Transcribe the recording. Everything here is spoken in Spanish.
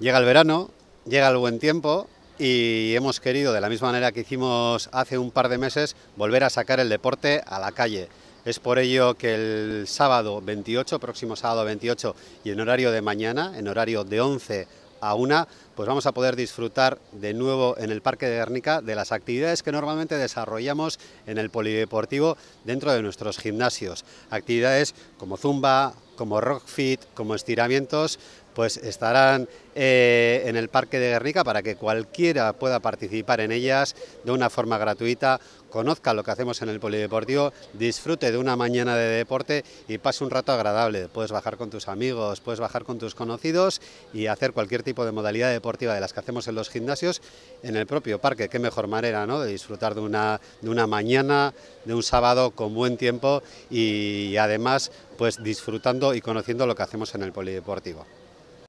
Llega el verano, llega el buen tiempo y hemos querido, de la misma manera que hicimos hace un par de meses, volver a sacar el deporte a la calle. Es por ello que el sábado 28, próximo sábado 28 y en horario de mañana, en horario de 11 a 1, pues vamos a poder disfrutar de nuevo en el Parque de Guernica de las actividades que normalmente desarrollamos en el polideportivo dentro de nuestros gimnasios. Actividades como zumba, como rock como estiramientos, pues estarán eh, en el Parque de Guernica para que cualquiera pueda participar en ellas de una forma gratuita, conozca lo que hacemos en el Polideportivo, disfrute de una mañana de deporte y pase un rato agradable. Puedes bajar con tus amigos, puedes bajar con tus conocidos y hacer cualquier tipo de modalidad deportiva de las que hacemos en los gimnasios en el propio parque. Qué mejor manera ¿no? de disfrutar de una, de una mañana, de un sábado con buen tiempo y, y además pues disfrutando y conociendo lo que hacemos en el Polideportivo.